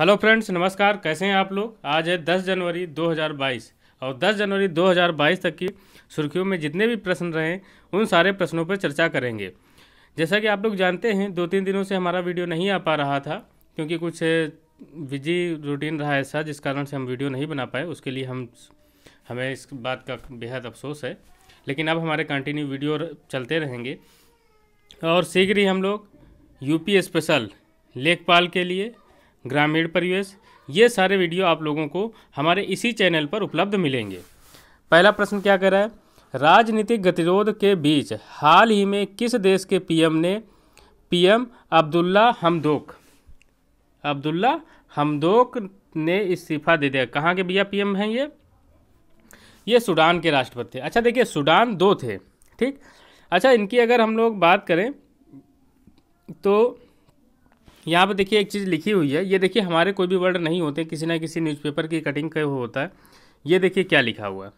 hello friends नमस्कार कैसे हैं आप लोग आज है 10 जनवरी 2022 और 10 जनवरी 2022 तक की सुर्खियों में जितने भी प्रश्न रहे उन सारे प्रश्नों पर चर्चा करेंगे जैसा कि आप लोग जानते हैं दो तीन दिनों से हमारा वीडियो नहीं आ पा रहा था क्योंकि कुछ बिजी रूटीन रहा ऐसा जिस कारण से हम वीडियो नहीं बना पाए उसके लिए हम हमें इस बात का बेहद अफसोस है लेकिन अब हमारे कंटिन्यू वीडियो चलते रहेंगे और शीघ्र ही हम लोग यूपी स्पेशल लेखपाल के लिए ग्रामीण परिवेश ये सारे वीडियो आप लोगों को हमारे इसी चैनल पर उपलब्ध मिलेंगे पहला प्रश्न क्या कह रहा है राजनीतिक गतिरोध के बीच हाल ही में किस देश के पीएम ने PM Abdalla Hamdok Abdalla Hamdok ने इस्तीफा दे दिया कहाँ के भैया पीएम हैं ये ये सूडान के राष्ट्रपति थे अच्छा देखिए सूडान दो थे ठीक अच्छा इनकी अगर हम लोग बात करें तो यहाँ पर देखिए एक चीज़ लिखी हुई है ये देखिए हमारे कोई भी वर्ड नहीं होते किसी ना किसी न्यूज़पेपर की कटिंग का होता है ये देखिए क्या लिखा हुआ है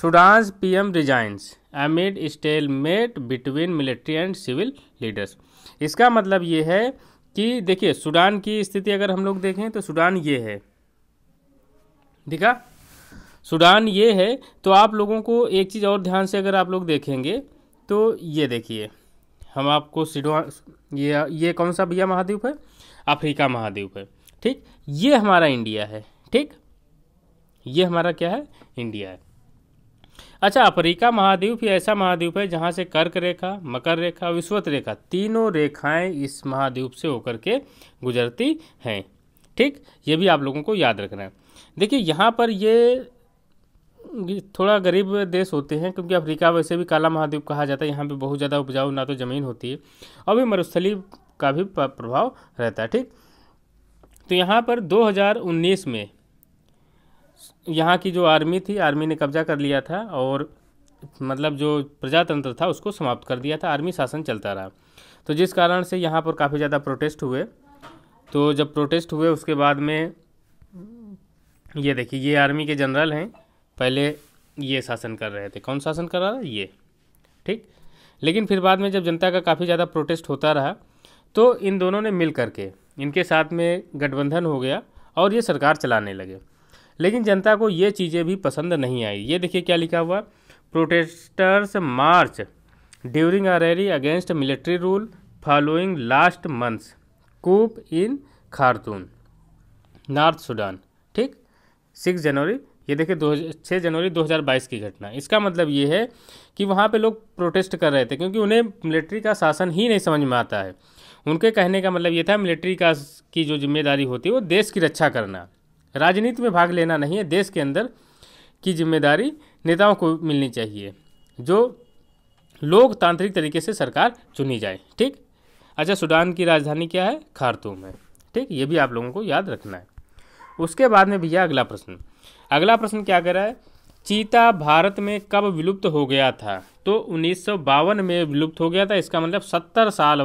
Sudan's P M resigns amid stalemate between military and civil leaders इसका मतलब ये है कि देखिए सूडान की स्थिति अगर हम लोग देखें तो सूडान ये है देखा सूडान ये है तो आप लोगों को एक चीज़ और ध्यान से अगर आप लोग देखेंगे तो ये देखिए हम आपको सिडवा ये ये कौन सा भैया महाद्वीप है अफ्रीका महाद्वीप है ठीक ये हमारा इंडिया है ठीक ये हमारा क्या है इंडिया है अच्छा अफ्रीका महाद्वीप ही ऐसा महाद्वीप है जहाँ से कर्क रेखा मकर रेखा विश्वत रेखा तीनों रेखाएं इस महाद्वीप से होकर के गुजरती हैं ठीक ये भी आप लोगों को याद रखना है देखिए यहाँ पर ये थोड़ा गरीब देश होते हैं क्योंकि अफ्रीका वैसे भी काला महाद्वीप कहा जाता है यहाँ पे बहुत ज़्यादा उपजाऊ ना तो ज़मीन होती है और भी मरुस्थली का भी प्रभाव रहता है ठीक तो यहाँ पर 2019 में यहाँ की जो आर्मी थी आर्मी ने कब्जा कर लिया था और मतलब जो प्रजातंत्र था उसको समाप्त कर दिया था आर्मी शासन चलता रहा तो जिस कारण से यहाँ पर काफ़ी ज़्यादा प्रोटेस्ट हुए तो जब प्रोटेस्ट हुए उसके बाद में ये देखिए ये आर्मी के जनरल हैं पहले ये शासन कर रहे थे कौन शासन कर रहा था ये ठीक लेकिन फिर बाद में जब जनता का काफ़ी ज़्यादा प्रोटेस्ट होता रहा तो इन दोनों ने मिल करके इनके साथ में गठबंधन हो गया और ये सरकार चलाने लगे लेकिन जनता को ये चीज़ें भी पसंद नहीं आई ये देखिए क्या लिखा हुआ protesters march during a rally against military rule following last month's coup in Khartoum north Sudan ठीक सिक्स जनवरी ये देखिए दो छः जनवरी 2022 की घटना इसका मतलब ये है कि वहाँ पे लोग प्रोटेस्ट कर रहे थे क्योंकि उन्हें मिलिट्री का शासन ही नहीं समझ में आता है उनके कहने का मतलब ये था मिलिट्री का की जो जिम्मेदारी होती है वो देश की रक्षा करना राजनीति में भाग लेना नहीं है देश के अंदर की जिम्मेदारी नेताओं को मिलनी चाहिए जो लोकतांत्रिक तरीके से सरकार चुनी जाए ठीक अच्छा सूडान की राजधानी क्या है खारतूम है ठीक ये भी आप लोगों को याद रखना है उसके बाद में भैया अगला प्रश्न अगला प्रश्न क्या कह रहा है चीता भारत में कब विलुप्त हो गया था तो उन्नीस में विलुप्त हो गया था इसका मतलब सत्तर साल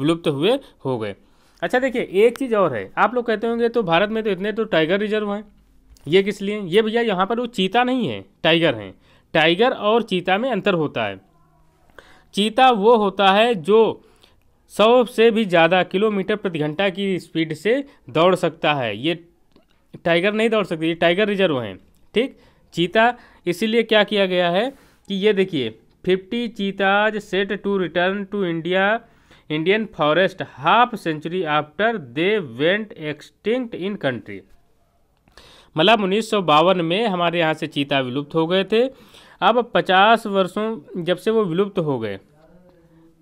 विलुप्त हुए हो गए अच्छा देखिए एक चीज़ और है आप लोग कहते होंगे तो भारत में तो इतने तो टाइगर रिजर्व हैं ये किस लिए ये भैया यहाँ पर वो चीता नहीं है टाइगर हैं टाइगर और चीता में अंतर होता है चीता वो होता है जो सौ से भी ज़्यादा किलोमीटर प्रति घंटा की स्पीड से दौड़ सकता है ये टाइगर नहीं दौड़ सकती ये टाइगर रिजर्व हैं ठीक चीता इसीलिए क्या किया गया है कि ये देखिए fifty cheetahs set to return to India Indian forest half century after they went extinct in country मतलब उन्नीस में हमारे यहाँ से चीता विलुप्त हो गए थे अब 50 वर्षों जब से वो विलुप्त हो गए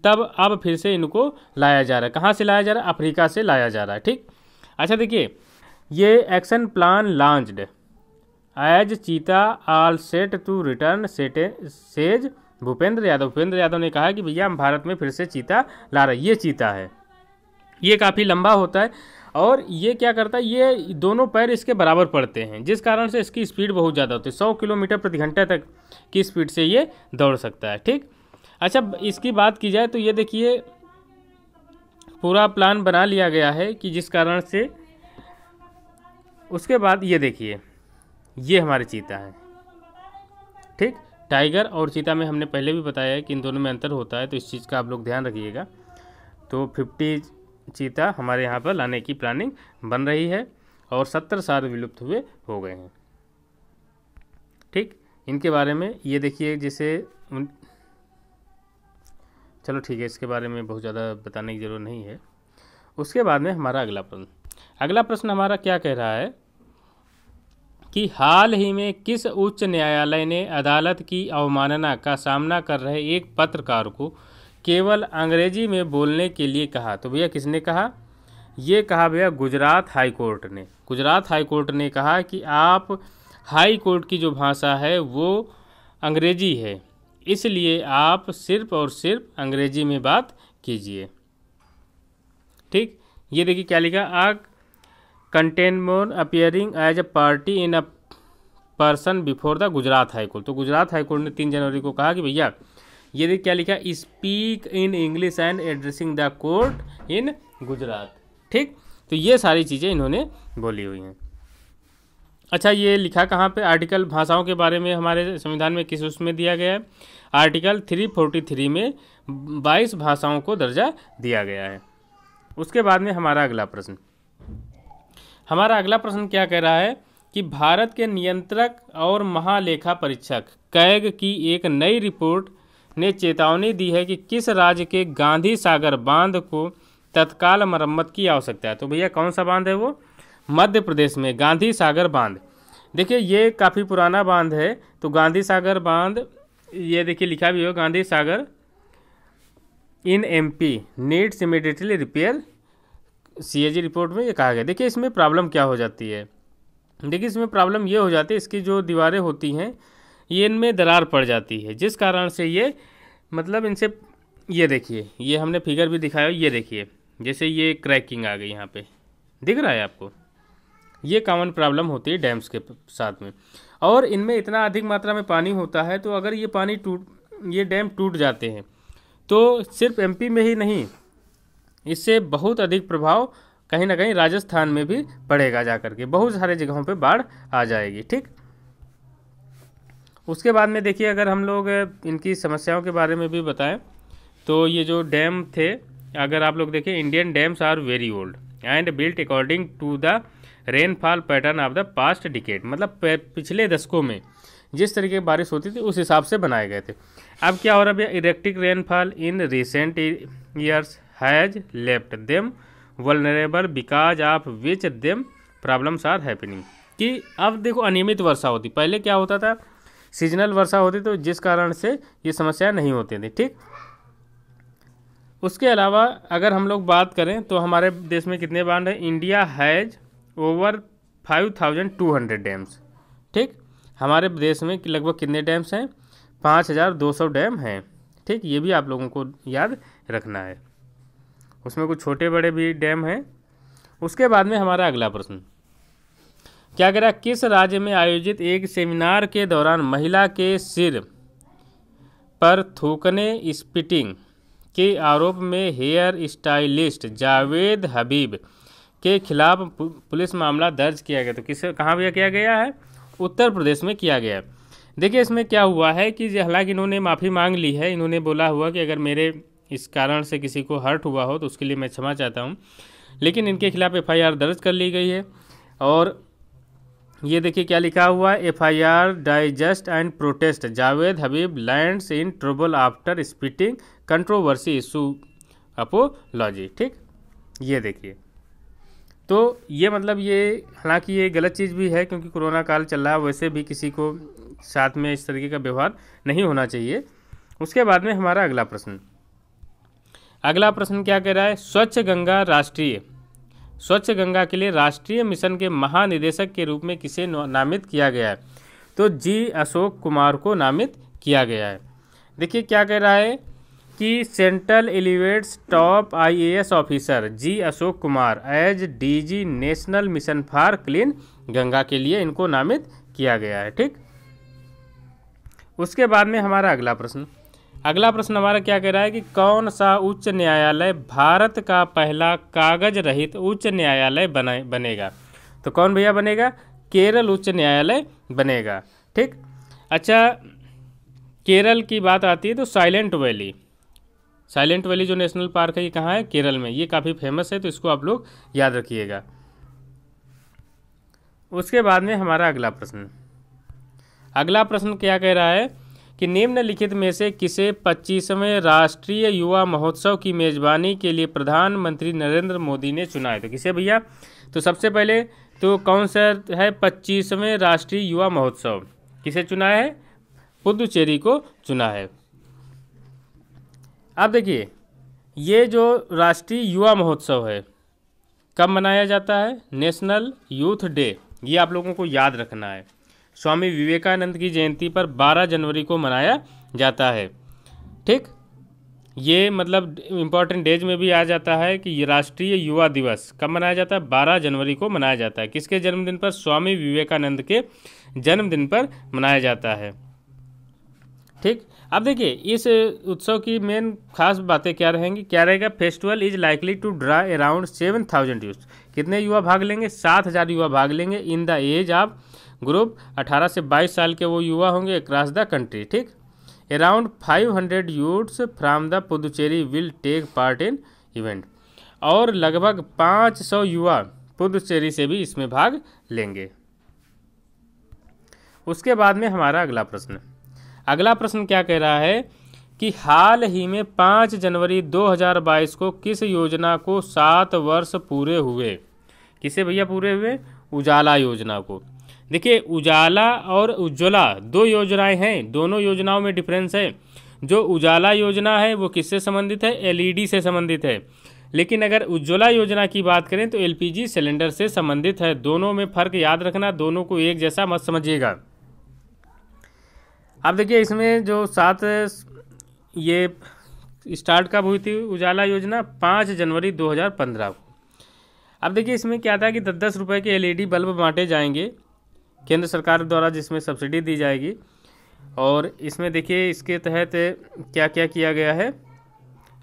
तब अब फिर से इनको लाया जा रहा है कहाँ से लाया जा रहा है अफ्रीका से लाया जा रहा है ठीक अच्छा देखिए ये action plan launched as cheetah all set to return सेटे सेज भूपेंद्र यादव भूपेंद्र यादव ने कहा कि भैया हम भारत में फिर से चीता ला रहे ये चीता है ये काफ़ी लंबा होता है और ये क्या करता है ये दोनों पैर इसके बराबर पड़ते हैं जिस कारण से इसकी स्पीड बहुत ज़्यादा होती है सौ किलोमीटर प्रति घंटे तक की स्पीड से ये दौड़ सकता है ठीक अच्छा इसकी बात की जाए तो ये देखिए पूरा प्लान बना लिया गया है कि जिस कारण से उसके बाद ये देखिए ये हमारे चीता है ठीक टाइगर और चीता में हमने पहले भी बताया है कि इन दोनों में अंतर होता है तो इस चीज़ का आप लोग ध्यान रखिएगा तो फिफ्टी चीता हमारे यहाँ पर लाने की प्लानिंग बन रही है और सत्तर साल विलुप्त हुए हो गए हैं ठीक इनके बारे में ये देखिए जैसे उन चलो ठीक है इसके बारे में बहुत ज़्यादा बताने की ज़रूरत नहीं है उसके बाद में हमारा अगला प्रश्न अगला प्रश्न हमारा क्या कह रहा है कि हाल ही में किस उच्च न्यायालय ने अदालत की अवमानना का सामना कर रहे एक पत्रकार को केवल अंग्रेजी में बोलने के लिए कहा तो भैया किसने कहा ये कहा भैया गुजरात हाई कोर्ट ने गुजरात हाई कोर्ट ने कहा कि आप हाई कोर्ट की जो भाषा है वो अंग्रेजी है इसलिए आप सिर्फ और सिर्फ अंग्रेजी में बात कीजिए ठीक ये देखिए क्या लिखा आग कंटेन मोर appearing as a party in a person before the Gujarat high court तो गुजरात हाईकोर्ट ने तीन जनवरी को कहा कि भैया ये देख क्या लिखा speak in English and addressing the court in Gujarat ठीक तो ये सारी चीज़ें इन्होंने बोली हुई हैं अच्छा ये लिखा कहाँ पे आर्टिकल भाषाओं के बारे में हमारे संविधान में किस उसमें दिया गया है आर्टिकल 343 में 22 भाषाओं को दर्जा दिया गया है उसके बाद में हमारा अगला प्रश्न हमारा अगला प्रश्न क्या कह रहा है कि भारत के नियंत्रक और महालेखा परीक्षक कैग की एक नई रिपोर्ट ने चेतावनी दी है कि किस राज्य के गांधी सागर बांध को तत्काल मरम्मत की आवश्यकता है तो भैया कौन सा बांध है वो मध्य प्रदेश में गांधी सागर बांध देखिए ये काफ़ी पुराना बांध है तो गांधी सागर बांध ये देखिए लिखा भी हो Gandhi Sagar in MP needs immediately repair C report में ये कहा गया देखिए इसमें प्रॉब्लम क्या हो जाती है देखिए इसमें प्रॉब्लम ये हो जाती है इसकी जो दीवारें होती हैं ये इनमें दरार पड़ जाती है जिस कारण से ये मतलब इनसे ये देखिए ये हमने फिगर भी दिखाया ये देखिए जैसे ये क्रैकिंग आ गई यहाँ पे दिख रहा है आपको ये कॉमन प्रॉब्लम होती है डैम्स के साथ में और इनमें इतना अधिक मात्रा में पानी होता है तो अगर ये पानी टूट ये डैम टूट जाते हैं तो सिर्फ एमपी में ही नहीं इससे बहुत अधिक प्रभाव कहीं ना कहीं राजस्थान में भी पड़ेगा जा के बहुत सारे जगहों पे बाढ़ आ जाएगी ठीक उसके बाद में देखिए अगर हम लोग इनकी समस्याओं के बारे में भी बताएं तो ये जो डैम थे अगर आप लोग देखें Indian dams are very old and built according to the rainfall pattern of the past decade मतलब पिछले दशकों में जिस तरीके की बारिश होती थी उस हिसाब से बनाए गए थे अब क्या हो रहा है electric rainfall in recent years has left them vulnerable because of which them problems are happening कि अब देखो अनियमित वर्षा होती पहले क्या होता था सीजनल वर्षा होती तो जिस कारण से ये समस्या नहीं होती थी ठीक उसके अलावा अगर हम लोग बात करें तो हमारे देश में कितने बांध हैं India has over five thousand two hundred dams ठीक हमारे देश में लगभग कितने डैम्स हैं पाँच हज़ार दो सौ डैम हैं ठीक ये भी आप लोगों को याद रखना है उसमें कुछ छोटे बड़े भी डैम हैं उसके बाद में हमारा अगला प्रश्न क्या कह रहा किस राज्य में आयोजित एक सेमिनार के दौरान महिला के सिर पर थूकने स्पिटिंग के आरोप में हेयर स्टाइलिस्ट जावेद हबीब के खिलाफ पुलिस मामला दर्ज किया गया तो किस कहाँ पर किया गया है उत्तर प्रदेश में किया गया देखिए इसमें क्या हुआ है कि हालांकि इन्होंने माफ़ी मांग ली है इन्होंने बोला हुआ कि अगर मेरे इस कारण से किसी को हर्ट हुआ हो तो उसके लिए मैं क्षमा चाहता हूँ लेकिन इनके खिलाफ़ एफ दर्ज कर ली गई है और ये देखिए क्या लिखा हुआ है F I R digest and protest Javed Habib lands in trouble after spitting controversy issue apology ठीक ये देखिए तो ये मतलब ये हालांकि ये गलत चीज़ भी है क्योंकि कोरोना काल चल रहा है वैसे भी किसी को साथ में इस तरीके का व्यवहार नहीं होना चाहिए उसके बाद में हमारा अगला प्रश्न अगला प्रश्न क्या कह रहा है स्वच्छ गंगा राष्ट्रीय स्वच्छ गंगा के लिए राष्ट्रीय मिशन के महानिदेशक के रूप में किसे नामित किया गया है तो जी अशोक कुमार को नामित किया गया है देखिए क्या कह रहा है कि central elevates top IAS officer G Ashok Kumar as DG national mission for clean Ganga के लिए इनको नामित किया गया है ठीक उसके बाद में हमारा अगला प्रश्न अगला प्रश्न हमारा क्या कह रहा है कि कौन सा उच्च न्यायालय भारत का पहला कागज रहित उच्च न्यायालय बने बनेगा तो कौन भैया बनेगा केरल उच्च न्यायालय बनेगा ठीक अच्छा केरल की बात आती है तो साइलेंट वैली साइलेंट वैली जो नेशनल पार्क है ये कहाँ है केरल में ये काफ़ी फेमस है तो इसको आप लोग याद रखिएगा उसके बाद में हमारा अगला प्रश्न अगला प्रश्न क्या कह रहा है कि निम्नलिखित में से किसे पच्चीसवें राष्ट्रीय युवा महोत्सव की मेज़बानी के लिए प्रधानमंत्री नरेंद्र मोदी ने चुना है तो किसे भैया तो सबसे पहले तो कौन सा है पच्चीसवें राष्ट्रीय युवा महोत्सव किसे चुना है पुदुचेरी को चुना है अब देखिए ये जो राष्ट्रीय युवा महोत्सव है कब मनाया जाता है नेशनल यूथ डे ये आप लोगों को याद रखना है स्वामी विवेकानंद की जयंती पर 12 जनवरी को मनाया जाता है ठीक ये मतलब इम्पॉर्टेंट डेज में भी आ जाता है कि ये राष्ट्रीय युवा दिवस कब मनाया जाता है बारह जनवरी को मनाया जाता है किसके जन्मदिन पर स्वामी विवेकानंद के जन्मदिन पर मनाया जाता है ठीक अब देखिए इस उत्सव की मेन खास बातें क्या रहेंगी क्या रहेगा festival is likely to draw around seven thousand youth कितने युवा भाग लेंगे सात हज़ार युवा भाग लेंगे in the age of group 18 से 22 साल के वो युवा होंगे अक्रॉस द कंट्री ठीक around 500 hundred youths from the Puducherry will take part in event और लगभग 500 युवा पुदुचेरी से भी इसमें भाग लेंगे उसके बाद में हमारा अगला प्रश्न अगला प्रश्न क्या कह रहा है कि हाल ही में 5 जनवरी 2022 को किस योजना को सात वर्ष पूरे हुए किसे भैया पूरे हुए उजाला योजना को देखिए उजाला और उज्ज्वला दो योजनाएं हैं दोनों योजनाओं में डिफरेंस है जो उजाला योजना है वो किससे संबंधित है एलईडी e से संबंधित है लेकिन अगर उज्ज्वला योजना की बात करें तो एलपीजी सिलेंडर से संबंधित है दोनों में फ़र्क याद रखना दोनों को एक जैसा मत समझिएगा अब देखिए इसमें जो सात ये स्टार्ट कब हुई थी उजाला योजना पाँच जनवरी 2015 अब देखिए इसमें क्या था कि दस दस रुपये के एलईडी e बल्ब बांटे जाएंगे केंद्र सरकार द्वारा जिसमें सब्सिडी दी जाएगी और इसमें देखिए इसके तहत क्या क्या किया गया है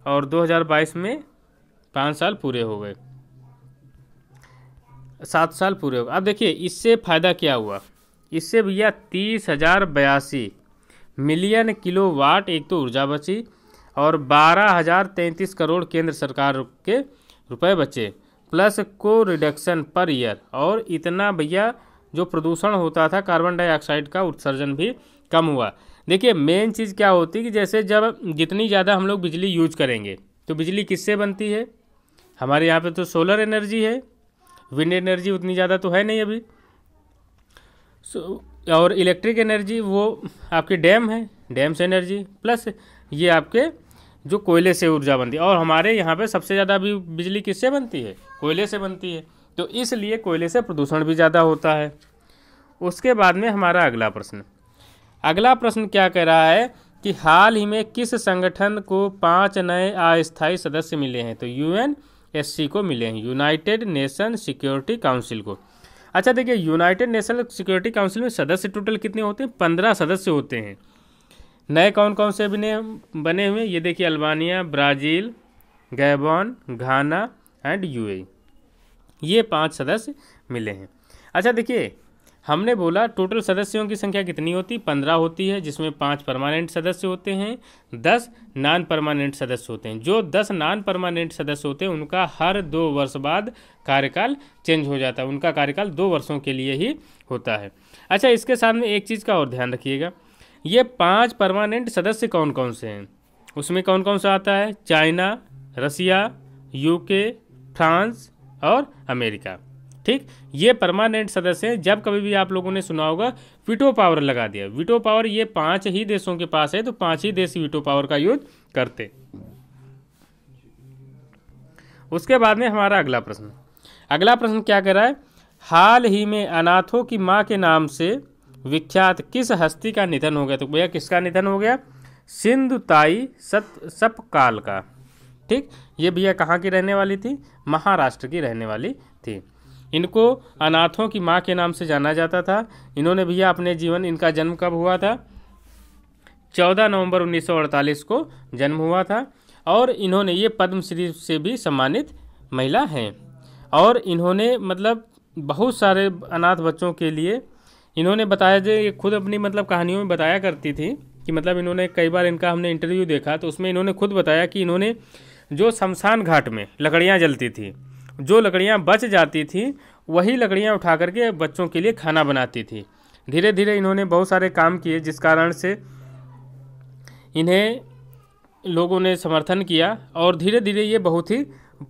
और 2022 में पाँच साल पूरे हो गए सात साल पूरे हो गए अब देखिए इससे फ़ायदा क्या हुआ इससे भैया तीस हज़ार बयासी मिलियन किलो वाट एक तो ऊर्जा बची और बारह हज़ार तैंतीस करोड़ केंद्र सरकार के रुपए बचे प्लस को रिडक्शन पर ईयर और इतना भैया जो प्रदूषण होता था कार्बन डाइऑक्साइड का उत्सर्जन भी कम हुआ देखिए मेन चीज़ क्या होती है कि जैसे जब जितनी ज़्यादा हम लोग बिजली यूज करेंगे तो बिजली किससे बनती है हमारे यहाँ पे तो सोलर एनर्जी है विंड एनर्जी उतनी ज़्यादा तो है नहीं अभी और इलेक्ट्रिक एनर्जी वो आपके डैम है डैम से एनर्जी प्लस ये आपके जो कोयले से ऊर्जा बनती है और हमारे यहाँ पे सबसे ज़्यादा अभी बिजली किससे बनती है कोयले से बनती है तो इसलिए कोयले से प्रदूषण भी ज़्यादा होता है उसके बाद में हमारा अगला प्रश्न अगला प्रश्न क्या कह रहा है कि हाल ही में किस संगठन को पांच नए अस्थायी सदस्य मिले हैं तो यूएनएससी को मिले हैं यूनाइटेड नेशन सिक्योरिटी काउंसिल को अच्छा देखिए यूनाइटेड नेशन सिक्योरिटी काउंसिल में सदस्य टोटल कितने होते हैं पंद्रह सदस्य होते हैं नए कौन कौन से बने बने हुए ये देखिए Albania Brazil Gabon Ghana and UAE ये पाँच सदस्य मिले हैं अच्छा देखिए हमने बोला टोटल सदस्यों की संख्या कितनी होती पंद्रह होती है जिसमें पाँच परमानेंट सदस्य होते हैं दस नॉन परमानेंट सदस्य होते हैं जो दस नॉन परमानेंट सदस्य होते हैं उनका हर दो वर्ष बाद कार्यकाल चेंज हो जाता है उनका कार्यकाल दो वर्षों के लिए ही होता है अच्छा इसके साथ में एक चीज़ का और ध्यान रखिएगा ये पाँच परमानेंट सदस्य कौन कौन से हैं उसमें कौन कौन सा आता है चाइना रसिया यूके फ्रांस और अमेरिका ठीक ये परमानेंट सदस्य हैं जब कभी भी आप लोगों ने सुना होगा विटो पावर लगा दिया विटो पावर ये पांच ही देशों के पास है तो पांच ही देश विटो पावर का यूज करते उसके बाद में हमारा अगला प्रश्न अगला प्रश्न क्या कह रहा है हाल ही में अनाथों की माँ के नाम से विख्यात किस हस्ती का निधन हो गया तो भैया किसका निधन हो गया सिंधुताई सत सपकाल का ठीक ये भैया कहाँ की रहने वाली थी महाराष्ट्र की रहने वाली थी इनको अनाथों की माँ के नाम से जाना जाता था इन्होंने भैया अपने जीवन इनका जन्म कब हुआ था 14 नवंबर 1948 को जन्म हुआ था और इन्होंने ये पद्मश्री से भी सम्मानित महिला हैं और इन्होंने मतलब बहुत सारे अनाथ बच्चों के लिए इन्होंने बताया जो ये खुद अपनी मतलब कहानियों में बताया करती थी कि मतलब इन्होंने कई बार इनका हमने इंटरव्यू देखा तो उसमें इन्होंने खुद बताया कि इन्होंने जो शमशान घाट में लकड़ियाँ जलती थी जो लकड़ियाँ बच जाती थी वही लकड़ियाँ उठा करके बच्चों के लिए खाना बनाती थी धीरे धीरे इन्होंने बहुत सारे काम किए जिस कारण से इन्हें लोगों ने समर्थन किया और धीरे धीरे ये बहुत ही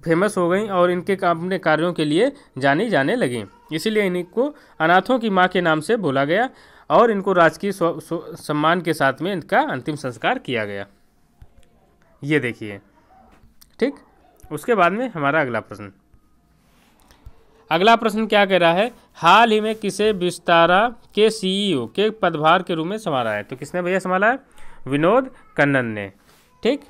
फेमस हो गई और इनके अपने कार्यों के लिए जानी जाने लगी इसीलिए इनको अनाथों की माँ के नाम से बोला गया और इनको राजकीय सम्मान के साथ में इनका अंतिम संस्कार किया गया ये देखिए ठीक उसके बाद में हमारा अगला प्रश्न अगला प्रश्न क्या कह रहा है हाल ही में किसे विस्तारा के सीईओ e के पदभार के रूप में संभाला है तो किसने भैया संभाला है विनोद कन्नन ने ठीक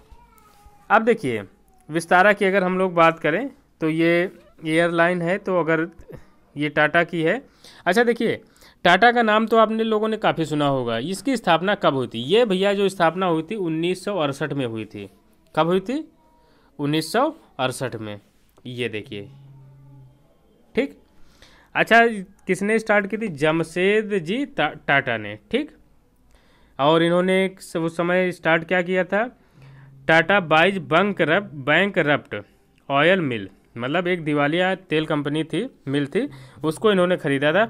अब देखिए विस्तारा की अगर हम लोग बात करें तो ये एयरलाइन है तो अगर ये टाटा की है अच्छा देखिए टाटा का नाम तो आपने लोगों ने काफ़ी सुना होगा इसकी स्थापना कब हुई थी ये भैया जो स्थापना हुई थी उन्नीस में हुई थी कब हुई थी उन्नीस में ये देखिए ठीक अच्छा किसने स्टार्ट की थी जमशेद जी टा, टाटा ने ठीक और इन्होंने उस समय स्टार्ट क्या किया था Tata buys bankrupt bankrupt oil mill मतलब एक दिवालिया तेल कंपनी थी मिल थी उसको इन्होंने ख़रीदा था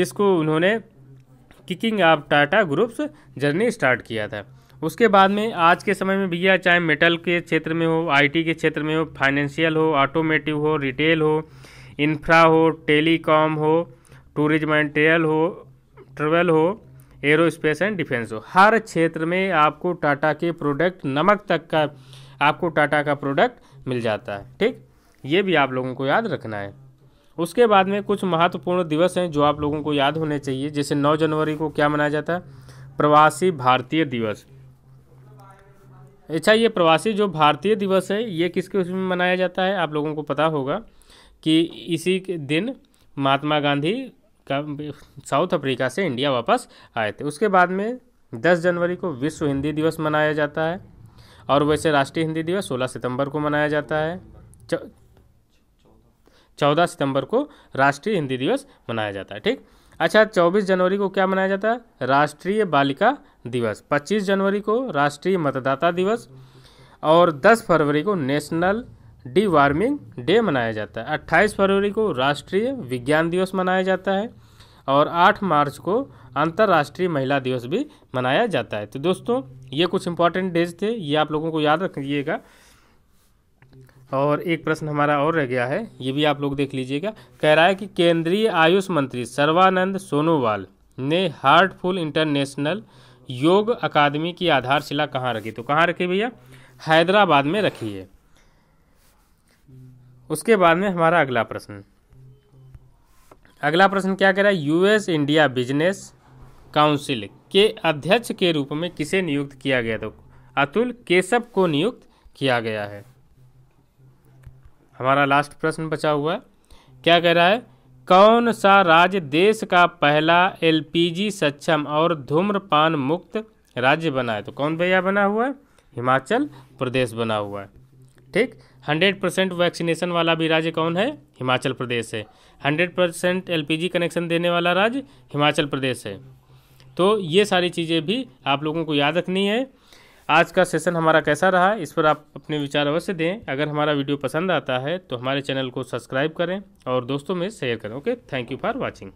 जिसको उन्होंने kicking off Tata group's journey start किया था उसके बाद में आज के समय में भैया चाहे मेटल के क्षेत्र में हो आईटी के क्षेत्र में हो फाइनेंशियल हो ऑटोमेटिव हो रिटेल हो इंफ्रा हो टेलीकॉम हो टूरिज्म एंड ट्रेल हो ट्रेवल हो एरोस्पेस एंड डिफेंस हो हर क्षेत्र में आपको टाटा के प्रोडक्ट नमक तक का आपको टाटा का प्रोडक्ट मिल जाता है ठीक ये भी आप लोगों को याद रखना है उसके बाद में कुछ महत्वपूर्ण दिवस हैं जो आप लोगों को याद होने चाहिए जैसे 9 जनवरी को क्या मनाया जाता है प्रवासी भारतीय दिवस अच्छा ये प्रवासी जो भारतीय दिवस है ये किसके उसमें मनाया जाता है आप लोगों को पता होगा कि इसी दिन महात्मा गांधी का साउथ अफ्रीका से इंडिया वापस आए थे उसके बाद में 10 जनवरी को विश्व हिंदी दिवस मनाया जाता है और वैसे राष्ट्रीय हिंदी दिवस 16 सितंबर को मनाया जाता है चौदह सितंबर को राष्ट्रीय हिंदी दिवस मनाया जाता है ठीक अच्छा 24 जनवरी को क्या मनाया जाता है राष्ट्रीय बालिका दिवस 25 जनवरी को राष्ट्रीय मतदाता दिवस और 10 फरवरी को नेशनल डी वार्मिंग डे मनाया जाता है 28 फरवरी को राष्ट्रीय विज्ञान दिवस मनाया जाता है और 8 मार्च को अंतर्राष्ट्रीय महिला दिवस भी मनाया जाता है तो दोस्तों ये कुछ इंपॉर्टेंट डेज थे ये आप लोगों को याद रखिएगा और एक प्रश्न हमारा और रह गया है ये भी आप लोग देख लीजिएगा कह रहा है कि केंद्रीय आयुष मंत्री सर्वानंद सोनोवाल ने हार्टफुल इंटरनेशनल योग अकादमी की आधारशिला कहाँ रखी तो कहाँ रखी भैया हैदराबाद में रखी है उसके बाद में हमारा अगला प्रश्न अगला प्रश्न क्या कह रहा है यूएस इंडिया बिजनेस काउंसिल के अध्यक्ष के रूप में किसे नियुक्त किया गया तो अतुल केशव को नियुक्त किया गया है हमारा लास्ट प्रश्न बचा हुआ है क्या कह रहा है कौन सा राज्य देश का पहला एलपीजी सक्षम और धूम्रपान मुक्त राज्य बना है तो कौन भैया बना हुआ है हिमाचल प्रदेश बना हुआ है ठीक हंड्रेड परसेंट वैक्सीनेशन वाला भी राज्य कौन है हिमाचल प्रदेश है हंड्रेड परसेंट एल कनेक्शन देने वाला राज्य हिमाचल प्रदेश है तो ये सारी चीज़ें भी आप लोगों को याद रखनी है आज का सेशन हमारा कैसा रहा इस पर आप अपने विचार अवश्य दें अगर हमारा वीडियो पसंद आता है तो हमारे चैनल को सब्सक्राइब करें और दोस्तों में शेयर करें okay thank you for watching